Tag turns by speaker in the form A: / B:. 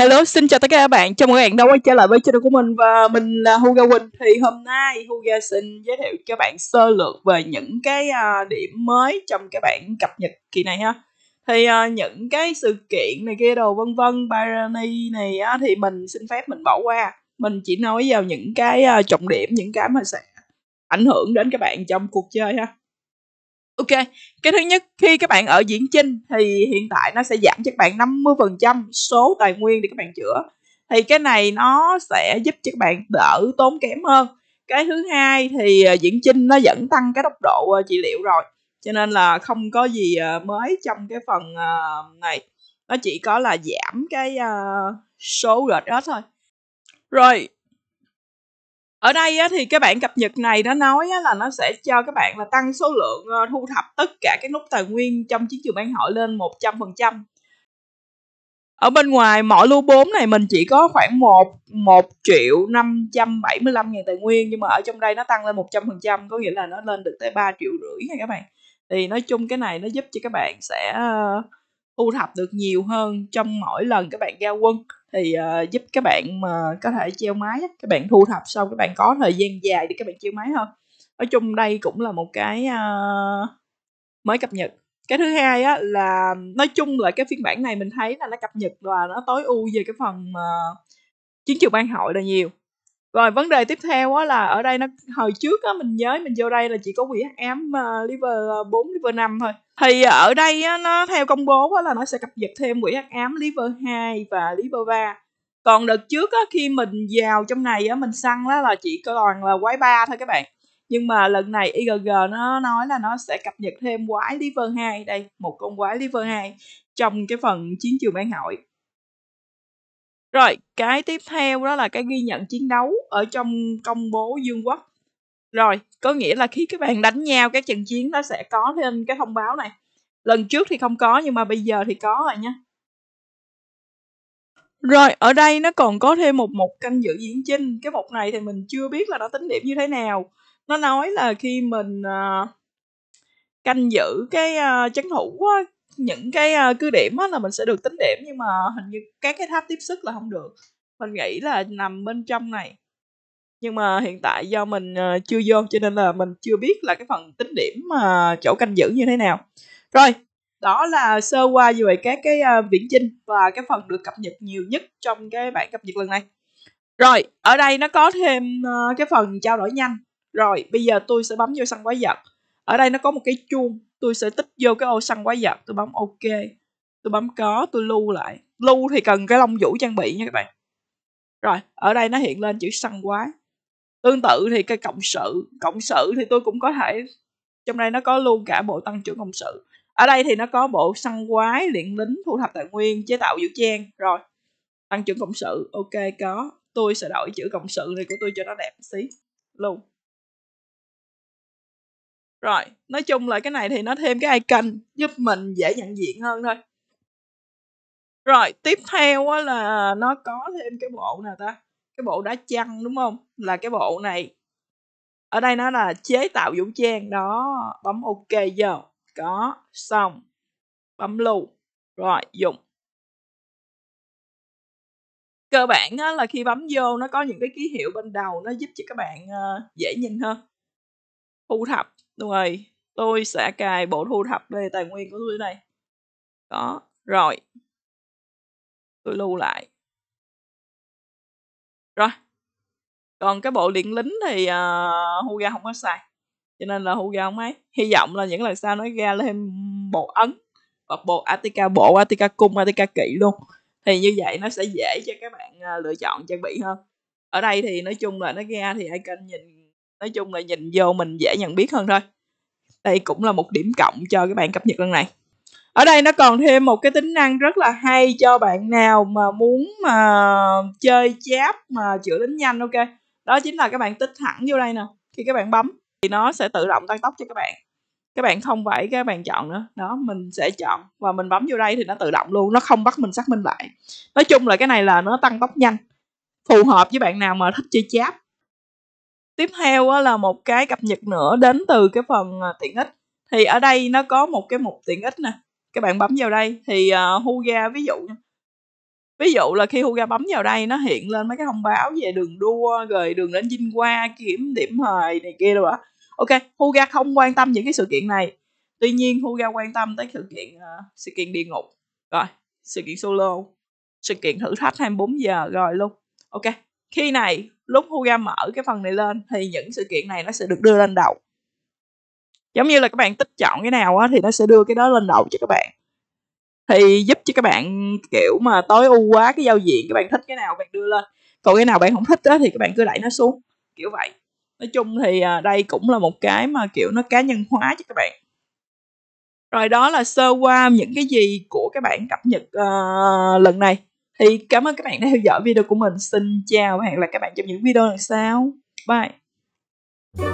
A: Hello, xin chào tất cả các bạn. Chào mừng các bạn đã quay trở lại với channel của mình và mình là Huga Quỳnh. Thì hôm nay Huga xin giới thiệu cho bạn sơ lược về những cái uh, điểm mới trong các bạn cập nhật kỳ này ha. Thì uh, những cái sự kiện này kia đồ vân vân, Barani này á, thì mình xin phép mình bỏ qua. Mình chỉ nói vào những cái uh, trọng điểm, những cái mà sẽ ảnh hưởng đến các bạn trong cuộc chơi ha Ok, cái thứ nhất khi các bạn ở diễn chinh thì hiện tại nó sẽ giảm cho các bạn 50% số tài nguyên để các bạn chữa. Thì cái này nó sẽ giúp cho các bạn đỡ tốn kém hơn. Cái thứ hai thì à, diễn chinh nó vẫn tăng cái tốc độ à, trị liệu rồi. Cho nên là không có gì à, mới trong cái phần này. Nó chỉ có là giảm cái số gợt đó thôi. Rồi, ở đây á, thì cái bản cập nhật này nó nói á, là nó sẽ cho các bạn là tăng số lượng ờ, thu thập tất cả các nút tài nguyên trong chiến trường bán hội lên 100%. Ở bên ngoài mỗi lưu 4 này mình chỉ có khoảng 1 1 triệu 575 ngàn tài nguyên nhưng mà ở trong đây nó tăng lên 100% có nghĩa là nó lên được tới 3 triệu rưỡi nha các bạn. Thì nói chung cái này nó giúp cho các bạn sẽ uh, thu thập được nhiều hơn trong mỗi lần các bạn ra quân thì uh, giúp các bạn mà có thể treo máy các bạn thu thập xong các bạn có thời gian dài để các bạn treo máy hơn nói chung đây cũng là một cái uh, mới cập nhật cái thứ hai á là nói chung là cái phiên bản này mình thấy là nó cập nhật và nó tối ưu về cái phần uh, chiến trường ban hội là nhiều rồi vấn đề tiếp theo á là ở đây nó hồi trước á mình nhớ mình vô đây là chỉ có quỹ hắc ám uh, liver 4 ờ, liver 5 thôi thì ở đây á, nó theo công bố á, là nó sẽ cập nhật thêm quỹ hắc ám liver 2 và liver 3 còn đợt trước á, khi mình vào trong này á, mình săn đó là chỉ có toàn là quái ba thôi các bạn nhưng mà lần này IGG nó nói là nó sẽ cập nhật thêm quái liver 2 đây một con quái liver 2 trong cái phần chiến trường bán hội rồi, cái tiếp theo đó là cái ghi nhận chiến đấu ở trong công bố Dương Quốc. Rồi, có nghĩa là khi các bạn đánh nhau các trận chiến nó sẽ có thêm cái thông báo này. Lần trước thì không có nhưng mà bây giờ thì có rồi nha. Rồi, ở đây nó còn có thêm một mục canh dự diễn chinh. Cái mục này thì mình chưa biết là nó tính điểm như thế nào. Nó nói là khi mình uh, canh giữ cái uh, chấn thủ á, những cái ờ, cứ điểm á là mình sẽ được tính điểm nhưng mà hình như các cái tháp tiếp sức là không được mình nghĩ là nằm bên trong này nhưng mà hiện tại do mình ờ, chưa vô cho nên là mình chưa biết là cái phần tính điểm mà ờ, chỗ canh giữ như thế nào rồi đó là sơ qua về các cái uh, viễn chinh và cái phần được cập nhật nhiều nhất trong cái bản cập nhật lần này rồi ở đây nó có thêm uh, cái phần trao đổi nhanh rồi bây giờ tôi sẽ bấm vô sân quái vật ở đây nó có một cái chuông tôi sẽ tích vô cái ô săn quái vật tôi bấm ok tôi bấm có tôi lưu lại lưu thì cần cái lông vũ trang bị nha các bạn rồi ở đây nó hiện lên chữ săn quái tương tự thì cái cộng sự cộng sự thì tôi cũng có thể trong đây nó có luôn cả bộ tăng trưởng cộng sự ở đây thì nó có bộ săn quái luyện lính thu thập tài nguyên chế tạo vũ trang rồi tăng trưởng cộng sự ok có tôi sẽ đổi chữ cộng sự này của tôi cho nó đẹp xí luôn rồi nói chung là cái này thì nó thêm cái icon giúp mình dễ nhận diện hơn thôi rồi tiếp theo là nó có thêm cái bộ nào ta cái bộ đá chăn đúng không là cái bộ này ở đây nó là chế tạo vũ trang đó bấm ok giờ có xong bấm lưu rồi dùng cơ bản á, là khi bấm vô nó có những cái ký hiệu bên đầu nó giúp cho các bạn ờ, dễ nhìn hơn thu thập đúng rồi tôi sẽ cài bộ thu thập về tài nguyên của tôi đây đó rồi tôi lưu lại rồi còn cái bộ điện lính thì uh, à, Huga không có xài cho nên là Huga không ấy hy vọng là những lần sau nó ra thêm bộ ấn hoặc bộ Atika bộ Atika cung Atika kỵ luôn thì như vậy nó sẽ dễ cho các bạn uh, lựa chọn trang bị hơn ở đây thì nói chung là nó ra thì icon nhìn nói chung là nhìn vô mình dễ nhận biết hơn thôi đây cũng là một điểm cộng cho các bạn cập nhật lần này ở đây nó còn thêm một cái tính năng rất là hay cho bạn nào mà muốn mà chơi cháp mà chữa lính nhanh ok đó chính là các bạn tích thẳng vô đây nè khi các bạn bấm thì nó sẽ tự động tăng tốc cho các bạn các bạn không phải các bạn chọn nữa đó mình sẽ chọn và mình bấm vô đây thì nó tự động luôn nó không bắt mình xác minh lại nói chung là cái này là nó tăng tốc nhanh phù hợp với bạn nào mà thích chơi cháp tiếp theo á, là một cái cập nhật nữa đến từ cái phần à, tiện ích thì ở đây nó có một cái mục tiện ích nè các bạn bấm vào đây thì uh, à, Huga ví dụ ví dụ là khi Huga bấm vào đây nó hiện lên mấy cái thông báo về đường đua rồi đường đến vinh qua kiểm điểm thời này kia rồi ạ ok Huga không quan tâm những cái sự kiện này tuy nhiên Huga quan tâm tới sự kiện uh, sự kiện địa ngục rồi sự kiện solo sự kiện thử thách 24 giờ rồi luôn ok khi này lúc Huga mở cái phần này lên thì những sự kiện này nó sẽ được đưa lên đầu giống như là các bạn tích chọn cái nào á thì nó sẽ đưa cái đó lên đầu cho các bạn thì giúp cho các bạn kiểu mà tối ưu quá cái giao diện các bạn thích cái nào bạn đưa lên còn cái nào bạn không thích á thì các bạn cứ đẩy nó xuống kiểu vậy nói chung thì à, đây cũng là một cái mà kiểu nó cá nhân hóa cho các bạn rồi đó là sơ qua những cái gì của các bạn cập nhật uh, lần này thì cảm ơn các bạn đã theo dõi video của mình xin chào và hẹn gặp lại các bạn trong những video lần sau bye